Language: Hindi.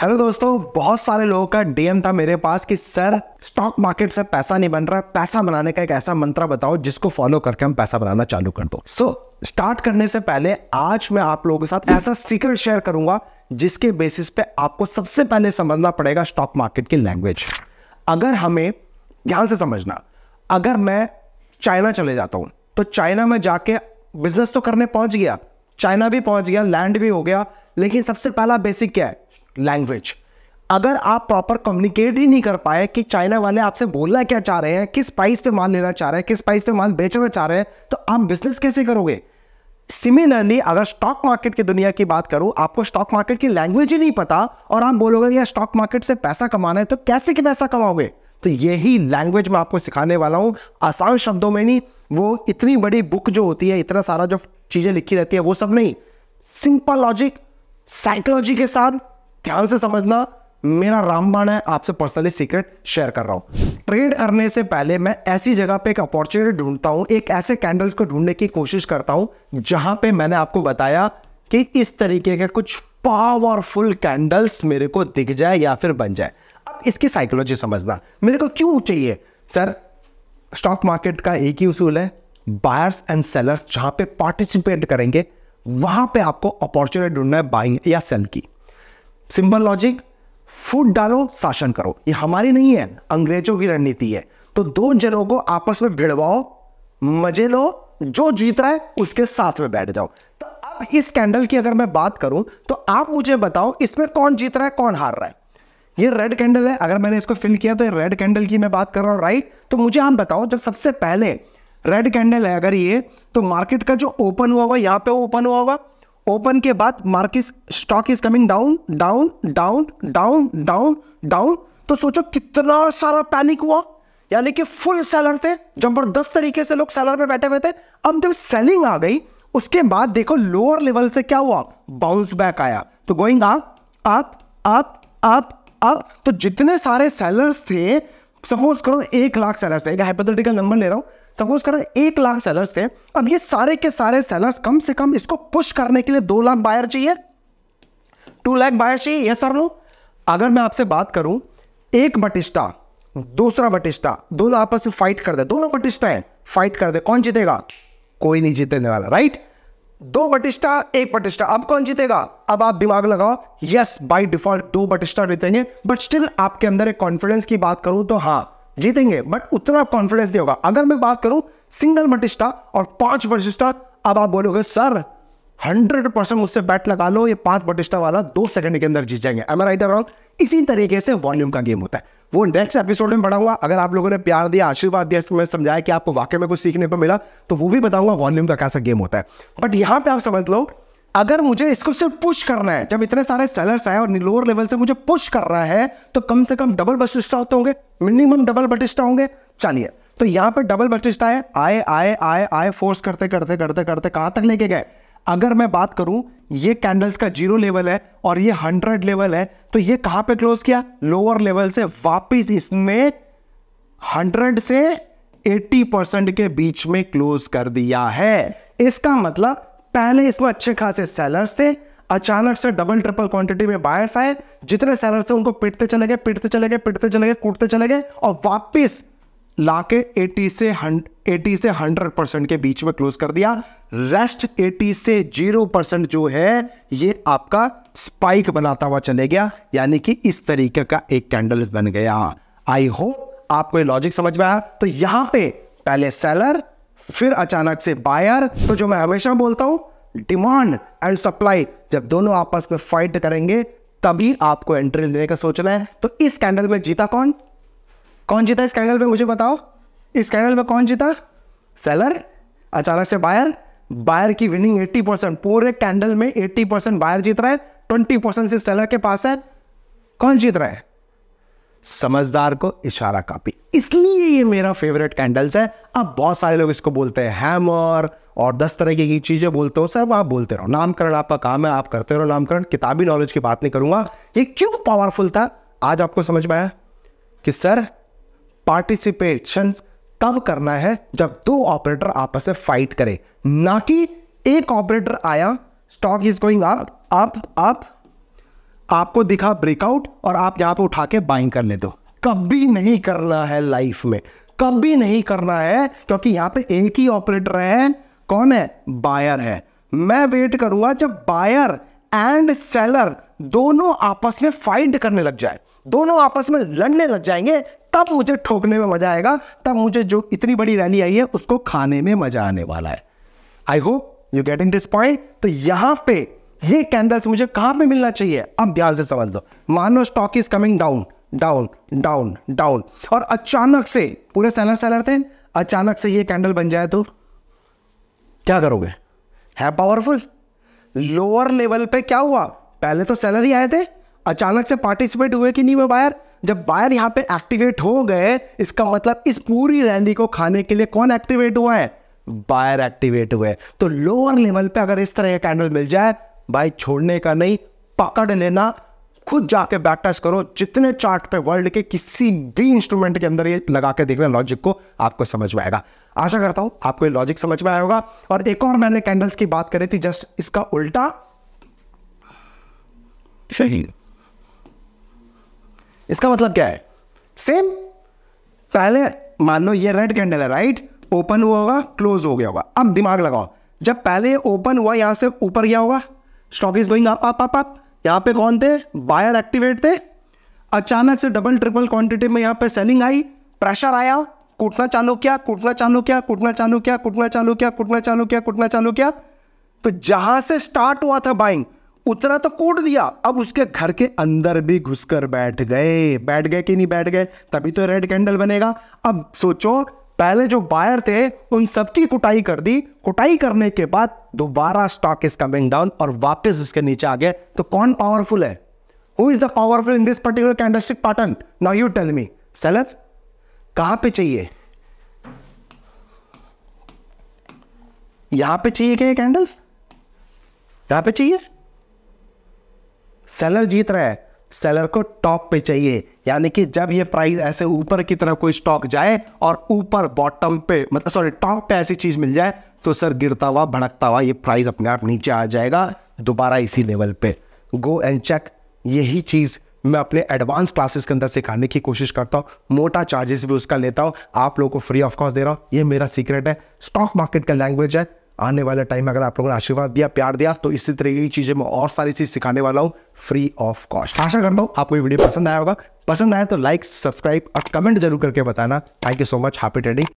हेलो दोस्तों बहुत सारे लोगों का डीएम था मेरे पास कि सर स्टॉक मार्केट से पैसा नहीं बन रहा पैसा बनाने का एक ऐसा मंत्र बताओ जिसको फॉलो करके हम पैसा बनाना चालू कर दो सो so, स्टार्ट करने से पहले आज मैं आप लोगों के साथ ऐसा सीक्रेट शेयर करूंगा जिसके बेसिस पे आपको सबसे पहले समझना पड़ेगा स्टॉक मार्केट की लैंग्वेज अगर हमें ध्यान से समझना अगर मैं चाइना चले जाता हूँ तो चाइना में जाके बिजनेस तो करने पहुंच गया चाइना भी पहुंच गया लैंड भी हो गया लेकिन सबसे पहला बेसिक क्या है लैंग्वेज अगर आप प्रॉपर कम्युनिकेट ही नहीं कर पाए कि चाइना वाले आपसे बोलना क्या चाह रहे हैं किस प्राइस पे माल लेना चाह रहे हैं किस प्राइस पे माल बेचना चाह रहे हैं तो आप बिजनेस कैसे करोगे सिमिलरली अगर स्टॉक मार्केट की दुनिया की बात करूं आपको स्टॉक मार्केट की लैंग्वेज ही नहीं पता और आप बोलोगे यार स्टॉक मार्केट से पैसा कमाना है तो कैसे कि पैसा कमाओगे तो यही लैंग्वेज मैं आपको सिखाने वाला हूँ आसान शब्दों में नहीं वो इतनी बड़ी बुक जो होती है इतना सारा जो चीज़ें लिखी रहती है वो सब नहीं सिंपल लॉजिक साइकोलॉजी के साथ ध्यान से समझना मेरा रामबाण है आपसे पर्सनली सीक्रेट शेयर कर रहा हूँ ट्रेड करने से पहले मैं ऐसी जगह पे एक अपॉर्चुनिटी ढूंढता हूँ एक ऐसे कैंडल्स को ढूंढने की कोशिश करता हूँ जहां पे मैंने आपको बताया कि इस तरीके के कुछ पावरफुल कैंडल्स मेरे को दिख जाए या फिर बन जाए अब इसकी साइकोलॉजी समझना मेरे को क्यों चाहिए सर स्टॉक मार्केट का एक ही उसूल है बायर्स एंड सेलर्स जहां पे पार्टिसिपेट करेंगे वहां पे आपको अपॉर्चुनिटी ढूंढना है बाइंग या सेल की सिंपल लॉजिक फूट डालो शासन करो ये हमारी नहीं है अंग्रेजों की रणनीति है तो दो जनों को आपस में भिड़वाओ मजे लो जो जीत रहा है उसके साथ में बैठ जाओ तो अब इस कैंडल की अगर मैं बात करूं तो आप मुझे बताओ इसमें कौन जीत रहा है कौन हार रहा है ये रेड कैंडल है अगर मैंने इसको फिल किया तो ये रेड कैंडल की मैं बात कर रहा हूँ राइट तो मुझे आप बताओ जब सबसे पहले रेड कैंडल है अगर ये तो मार्केट का जो ओपन हुआ हुआ यहाँ पे ओपन हुआ हुआ ओपन के बाद market stock is coming down down down down down down तो सोचो कितना सारा पैनिक हुआ यानी कि फुल सेलर थे जबरदस्त तरीके से लोग सेलर में बैठे हुए थे अब जब सेलिंग आ गई उसके बाद देखो लोअर लेवल से क्या हुआ बाउंस बैक आया तो going up up up up तो जितने सारे सेलर्स थे सपोज करो एक लाख सेलर्स थे एक हाइपोथेटिकल नंबर ले रहा हूं सपोज करें एक लाख सेलर्स थे अब ये सारे के सारे सेलर्स कम से कम इसको पुश करने के लिए दो लाख बायर चाहिए टू लाख बायर चाहिए ये सर लो अगर मैं आपसे बात करूं एक बटिस्टा दूसरा बटिस्टा दोनों आपस में फाइट कर दे दोनों बटिस्टा है फाइट कर दे कौन जीतेगा कोई नहीं जीतने वाला राइट दो बटिस्टा एक बटिस्टा अब कौन जीतेगा अब आप दिमाग लगाओ यस बाय डिफॉल्ट दो बटिस्टा जीतेंगे बट स्टिल आपके अंदर एक कॉन्फिडेंस की बात करूं तो हाँ जीतेंगे बट उतना कॉन्फिडेंस नहीं होगा अगर मैं बात करूं सिंगल मटिस्टा और पांच बटिस्टा अब आप बोलोगे सर हंड्रेड परसेंट मुझसे बैट लगा लो ये पांच बटिस्टा वाला दो सेकंड के अंदर जीत जाएंगे एम आई रॉन्ग इसी तरीके से वॉल्यूम का गेम होता है वो नेक्स्ट एपिसोड में हुआ अगर आप लोगों ने प्यार दिया आशीर्वाद दिया इसमें समझाया कि आपको वाकई में कुछ सीखने को मिला तो वो भी बताऊंगा वॉल्यूम का कैसा गेम होता है बट यहाँ पे आप समझ लो अगर मुझे इसको सिर्फ पुश करना है जब इतने सारे सेलर्स आए और लोअर लेवल से मुझे पुश कर रहा है तो कम से कम डबल बटिस्टा होते होंगे मिनिमम डबल बटिस्टा होंगे चलिए तो यहाँ पर डबल बटिस्टा है आए आए आए आए फोर्स करते करते करते करते कहाँ तक लेके गए अगर मैं बात करूं ये कैंडल्स का जीरो लेवल है और ये हंड्रेड लेवल है तो ये कहां पे क्लोज किया लोअर लेवल से वापस इसने हंड्रेड से एट्टी परसेंट के बीच में क्लोज कर दिया है इसका मतलब पहले इसमें अच्छे खासे सेलर्स थे अचानक से डबल ट्रिपल क्वांटिटी में बायर्स आए जितने सेलर थे उनको पिटते चले गए पिटते चले गए पिटते चले गए कूटते चले गए और वापस के एटी से एटी से हंड्रेड परसेंट के बीच में क्लोज कर दिया रेस्ट एटी से जीरो परसेंट जो है ये आपका स्पाइक बनाता हुआ चले गया यानी कि इस तरीके का एक कैंडल बन गया आई होप आपको ये लॉजिक समझ में आया तो यहां पे पहले सेलर फिर अचानक से बायर तो जो मैं हमेशा बोलता हूँ डिमांड एंड सप्लाई जब दोनों आपस में फाइट करेंगे तभी आपको एंट्री लेने का सोचना है तो इस कैंडल में जीता कौन कौन जीता इस कैंडल में मुझे बताओ इस कैंडल में कौन जीता सेलर अचानक से बायर बायर की विनिंग 80 परसेंट पूरे कैंडल में 80 परसेंट बायर जीत रहा है 20 परसेंट से सेलर के पास है कौन जीत रहा है समझदार को इशारा कापी इसलिए ये मेरा फेवरेट कैंडल्स है अब बहुत सारे लोग इसको बोलते हैं हैमर और दस तरीके की चीज़ें बोलते हो सर आप बोलते रहो नामकरण आपका काम है आप करते रहो नामकरण किताबी नॉलेज की बात नहीं करूंगा ये क्यों पावरफुल था आज आपको समझ में आया कि सर पार्टिसिपेशन तब करना है जब दो ऑपरेटर आपस में फाइट करें ना कि एक ऑपरेटर आया stock is going up up up आपको दिखा ब्रेकआउट और आप यहाँ पे उठा के बाइंग कर ले दो कभी नहीं करना है लाइफ में कभी नहीं करना है क्योंकि यहाँ पे एक ही ऑपरेटर है कौन है बायर है मैं वेट करूंगा जब बायर एंड सेलर दोनों आपस में फाइट करने लग जाए दोनों आपस में लड़ने लग जाएंगे तब मुझे ठोकने में मजा आएगा तब मुझे जो इतनी बड़ी रैली आई है उसको खाने में मजा आने वाला है I hope you getting this point तो यहां पे ये कैंडल्स मुझे कहाँ पे मिलना चाहिए अब ध्यान से समझ लो मानो stock is coming down down down down और अचानक से पूरे सेलर सेलर थे अचानक से ये कैंडल बन जाए तो क्या करोगे है पावरफुल लोअर लेवल पे क्या हुआ पहले तो सेलर ही आए थे अचानक से पार्टिसिपेट हुए कि नहीं हुए बायर जब बायर यहाँ पे एक्टिवेट हो गए इसका मतलब इस पूरी रैली को खाने के लिए कौन एक्टिवेट हुआ है बायर एक्टिवेट हुए तो लोअर लेवल पे अगर इस तरह का कैंडल मिल जाए भाई छोड़ने का नहीं पकड़ लेना खुद जाके बैक टेस्ट करो जितने चार्ट पे वर्ल्ड के किसी भी इंस्ट्रूमेंट के अंदर ये लगा के देख रहे लॉजिक को आपको समझ में आएगा आशा करता हूँ आपको ये लॉजिक समझ में आया होगा और एक और मैंने कैंडल्स की बात करी थी जस्ट इसका उल्टा सही इसका मतलब क्या है सेम पहले मान लो ये रेड कैंडल है राइट ओपन हुआ होगा क्लोज हो गया होगा अब दिमाग लगाओ जब पहले ओपन हुआ यहां से ऊपर गया होगा stock is going up up up up यहाँ पे कौन थे बायर एक्टिवेट थे अचानक से डबल ट्रिपल क्वांटिटी में यहाँ पे सेलिंग आई प्रेशर आया कूटना चालू किया कूटना चालू किया कूटना चालू किया कूटना चालू किया कूटना चालू किया कूटना चालू किया तो जहां से स्टार्ट हुआ था बाइंग उतना तो कूट दिया अब उसके घर के अंदर भी घुसकर बैठ गए बैठ गए कि नहीं बैठ गए तभी तो रेड कैंडल बनेगा अब सोचो पहले जो बायर थे उन सबकी कुटाई कर दी कुटाई करने के बाद दोबारा स्टॉक इज कमिंग डाउन और वापस उसके नीचे आ गए तो कौन पावरफुल है who is the powerful in this particular candlestick pattern now you tell me seller कहां पे चाहिए यहां पे चाहिए क्या कैंडल यहां पे चाहिए सेलर जीत रहा है सेलर को टॉप पे चाहिए यानी कि जब ये प्राइस ऐसे ऊपर की तरफ कोई स्टॉक जाए और ऊपर बॉटम पे मतलब सॉरी टॉप पे ऐसी चीज़ मिल जाए तो सर गिरता हुआ भड़कता हुआ ये प्राइस अपने आप नीचे आ जाएगा दोबारा इसी लेवल पे गो एंड चेक यही चीज़ मैं अपने एडवांस क्लासेस के अंदर सिखाने की कोशिश करता हूँ मोटा चार्जेस भी उसका लेता हूँ आप लोगों को फ्री ऑफ कॉस्ट दे रहा हूँ ये मेरा सीक्रेट है स्टॉक मार्केट का लैंग्वेज है आने वाले टाइम अगर आप लोगों ने आशीर्वाद दिया प्यार दिया तो इसी तरीके की चीज़ें मैं और सारी चीज़ सिखाने वाला हूँ फ्री ऑफ कॉस्ट आशा करता हूँ आपको ये वीडियो पसंद आया होगा पसंद आया तो लाइक सब्सक्राइब और कमेंट जरूर करके बताना thank you so much happy teddy